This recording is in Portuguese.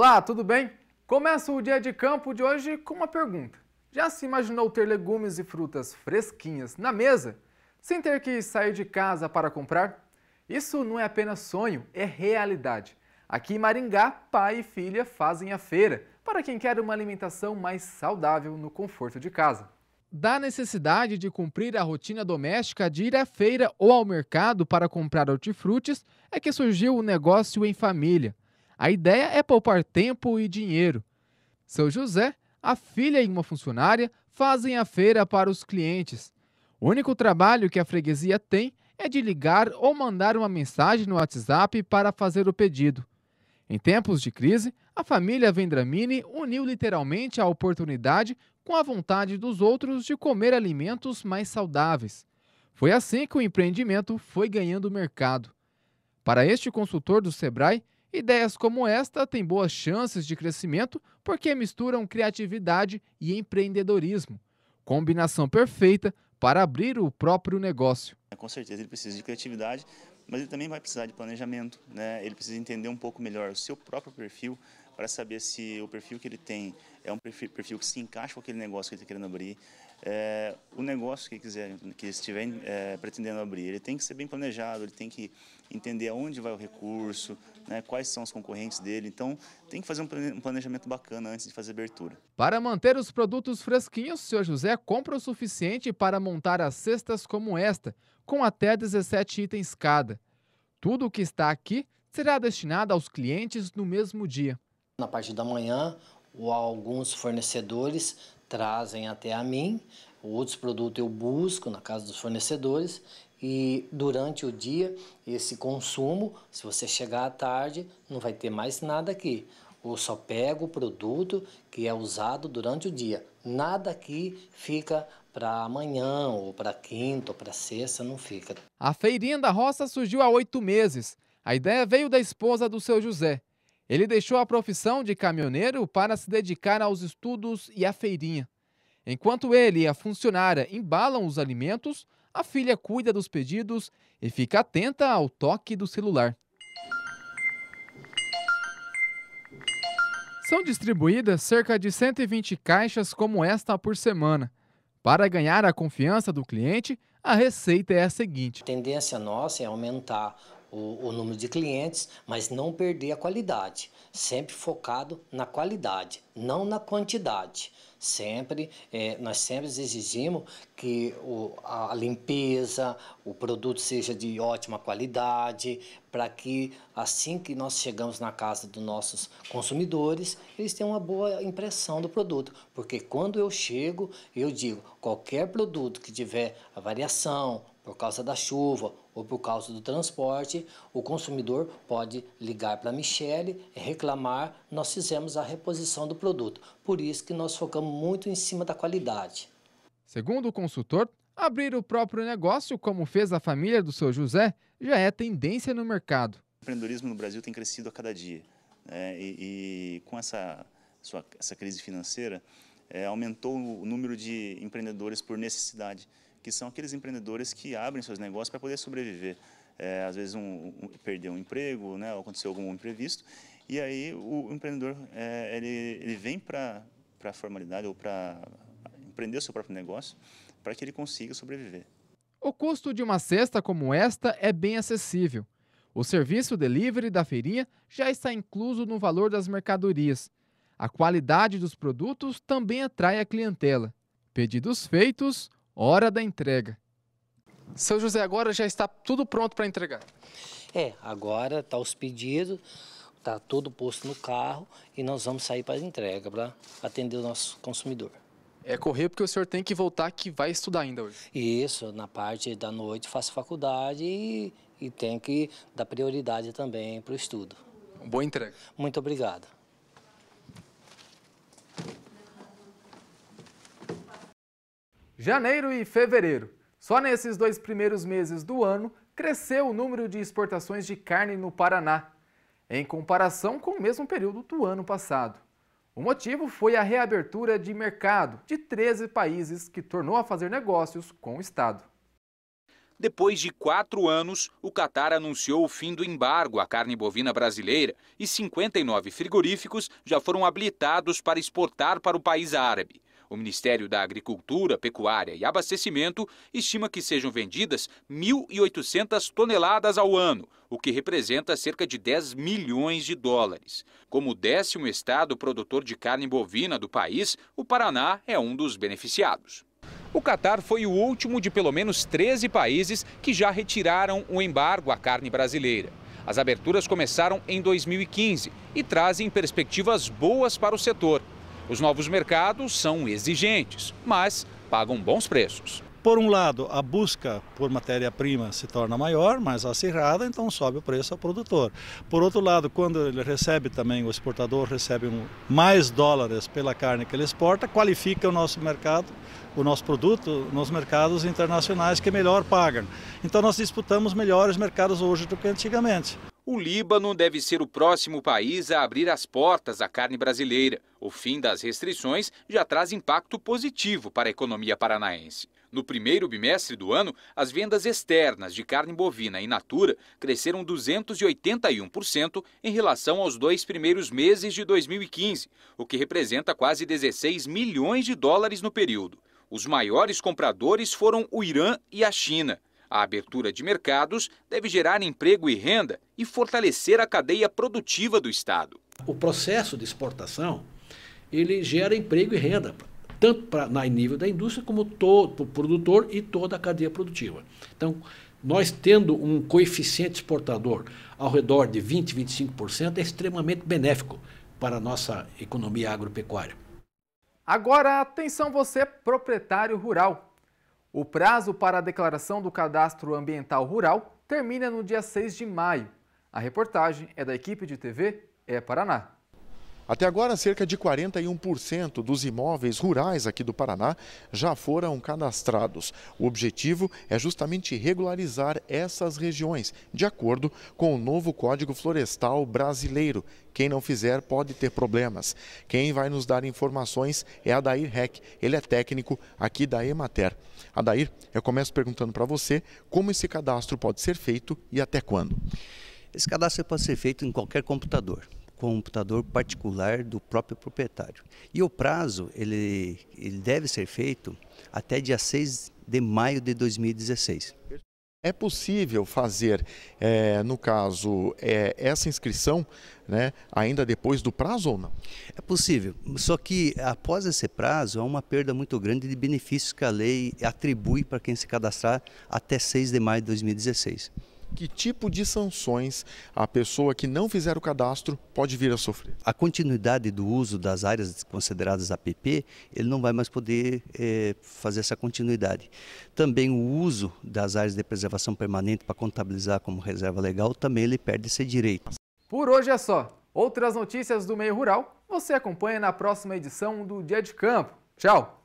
Olá, tudo bem? Começa o dia de campo de hoje com uma pergunta. Já se imaginou ter legumes e frutas fresquinhas na mesa sem ter que sair de casa para comprar? Isso não é apenas sonho, é realidade. Aqui em Maringá, pai e filha fazem a feira para quem quer uma alimentação mais saudável no conforto de casa. Da necessidade de cumprir a rotina doméstica de ir à feira ou ao mercado para comprar hortifrutis é que surgiu o negócio em família. A ideia é poupar tempo e dinheiro. Seu José, a filha e uma funcionária fazem a feira para os clientes. O único trabalho que a freguesia tem é de ligar ou mandar uma mensagem no WhatsApp para fazer o pedido. Em tempos de crise, a família Vendramini uniu literalmente a oportunidade com a vontade dos outros de comer alimentos mais saudáveis. Foi assim que o empreendimento foi ganhando mercado. Para este consultor do Sebrae, Ideias como esta têm boas chances de crescimento porque misturam criatividade e empreendedorismo. Combinação perfeita para abrir o próprio negócio. É, com certeza ele precisa de criatividade, mas ele também vai precisar de planejamento, né? Ele precisa entender um pouco melhor o seu próprio perfil para saber se o perfil que ele tem é um perfil, que se encaixa com aquele negócio que ele está querendo abrir, é, o negócio que quiser que estiver é, pretendendo abrir, ele tem que ser bem planejado, ele tem que entender aonde vai o recurso, né, quais são os concorrentes dele. Então, tem que fazer um planejamento bacana antes de fazer abertura. Para manter os produtos fresquinhos, o senhor José compra o suficiente para montar as cestas como esta, com até 17 itens cada. Tudo o que está aqui será destinado aos clientes no mesmo dia. Na parte da manhã, ou alguns fornecedores trazem até a mim, outros produtos eu busco na casa dos fornecedores e durante o dia esse consumo, se você chegar à tarde, não vai ter mais nada aqui. Ou só pego o produto que é usado durante o dia. Nada aqui fica para amanhã, ou para quinta, ou para sexta, não fica. A feirinha da roça surgiu há oito meses. A ideia veio da esposa do seu José. Ele deixou a profissão de caminhoneiro para se dedicar aos estudos e à feirinha. Enquanto ele e a funcionária embalam os alimentos, a filha cuida dos pedidos e fica atenta ao toque do celular. São distribuídas cerca de 120 caixas como esta por semana. Para ganhar a confiança do cliente, a receita é a seguinte: a tendência nossa é aumentar o, o, número de clientes, mas não perder a qualidade. Sempre focado na qualidade, não na quantidade. Sempre, é, nós sempre exigimos que o, a limpeza, o produto seja de ótima qualidade, para que assim que nós chegamos na casa dos nossos consumidores, eles tenham uma boa impressão do produto. Porque quando eu chego, eu digo, qualquer produto que tiver a variação, por causa da chuva ou por causa do transporte, o consumidor pode ligar para a Michele e reclamar, nós fizemos a reposição do produto. Por isso que nós focamos muito em cima da qualidade. Segundo o consultor, abrir o próprio negócio, como fez a família do seu José, já é tendência no mercado. O empreendedorismo no Brasil tem crescido a cada dia. Né? E, e, com essa, sua, essa crise financeira, é, aumentou o número de empreendedores por necessidade que são aqueles empreendedores que abrem seus negócios para poder sobreviver. É, às vezes um, um, perdeu um emprego, né, ou aconteceu algum imprevisto, e aí o empreendedor é, ele, ele vem para a formalidade ou para empreender o seu próprio negócio para que ele consiga sobreviver. O custo de uma cesta como esta é bem acessível. O serviço delivery da feirinha já está incluso no valor das mercadorias. A qualidade dos produtos também atrai a clientela. Pedidos feitos, hora da entrega. Seu José, agora já está tudo pronto para entregar? É, agora tá os pedidos, tá todo posto no carro e nós vamos sair para a entrega para atender o nosso consumidor. É correr porque o senhor tem que voltar que vai estudar ainda hoje. Isso, na parte da noite faço faculdade e, e tem que dar prioridade também para o estudo. Boa entrega. Muito obrigado. Janeiro e fevereiro. Só nesses dois primeiros meses do ano cresceu o número de exportações de carne no Paraná, em comparação com o mesmo período do ano passado. O motivo foi a reabertura de mercado de 13 países que tornou a fazer negócios com o Estado. Depois de quatro anos, o Catar anunciou o fim do embargo à carne bovina brasileira e 59 frigoríficos já foram habilitados para exportar para o país árabe. O Ministério da Agricultura, Pecuária e Abastecimento estima que sejam vendidas 1.800 toneladas ao ano, o que representa cerca de 10 milhões de dólares. Como o décimo estado produtor de carne bovina do país, o Paraná é um dos beneficiados. O Catar foi o último de pelo menos 13 países que já retiraram o embargo à carne brasileira. As aberturas começaram em 2015 e trazem perspectivas boas para o setor. Os novos mercados são exigentes, mas pagam bons preços. Por um lado, a busca por matéria-prima se torna maior, mais acirrada, então sobe o preço ao produtor. Por outro lado, quando ele recebe também, o exportador recebe mais dólares pela carne que ele exporta, qualifica o nosso mercado, o nosso produto nos mercados internacionais que melhor pagam. Então nós disputamos melhores mercados hoje do que antigamente. O Líbano deve ser o próximo país a abrir as portas à carne brasileira. O fim das restrições já traz impacto positivo para a economia paranaense. No primeiro bimestre do ano, as vendas externas de carne bovina e natura cresceram 281% em relação aos dois primeiros meses de 2015, o que representa quase 16 milhões de dólares no período. Os maiores compradores foram o Irã e a China. A abertura de mercados deve gerar emprego e renda e fortalecer a cadeia produtiva do Estado. O processo de exportação ele gera emprego e renda, tanto pra, na nível da indústria como todo o produtor e toda a cadeia produtiva. Então, nós tendo um coeficiente exportador ao redor de 20, 25% é extremamente benéfico para a nossa economia agropecuária. Agora, atenção você, proprietário rural. O prazo para a declaração do cadastro ambiental rural termina no dia 6 de maio. A reportagem é da equipe de TV É Paraná. Até agora, cerca de 41% dos imóveis rurais aqui do Paraná já foram cadastrados. O objetivo é justamente regularizar essas regiões, de acordo com o novo Código Florestal Brasileiro. Quem não fizer pode ter problemas. Quem vai nos dar informações é Adair Heck. Ele é técnico aqui da Emater. Adair, eu começo perguntando para você como esse cadastro pode ser feito e até quando. Esse cadastro pode ser feito em qualquer computador computador particular do próprio proprietário. E o prazo, ele, ele deve ser feito até dia 6 de maio de 2016. É possível fazer, é, no caso, é, essa inscrição né, ainda depois do prazo ou não? É possível, só que após esse prazo há uma perda muito grande de benefícios que a lei atribui para quem se cadastrar até 6 de maio de 2016 que tipo de sanções a pessoa que não fizer o cadastro pode vir a sofrer? A continuidade do uso das áreas consideradas APP, ele não vai mais poder é, fazer essa continuidade. Também o uso das áreas de preservação permanente para contabilizar como reserva legal, também ele perde esse direito. Por hoje é só. Outras notícias do meio rural você acompanha na próxima edição do Dia de Campo. Tchau!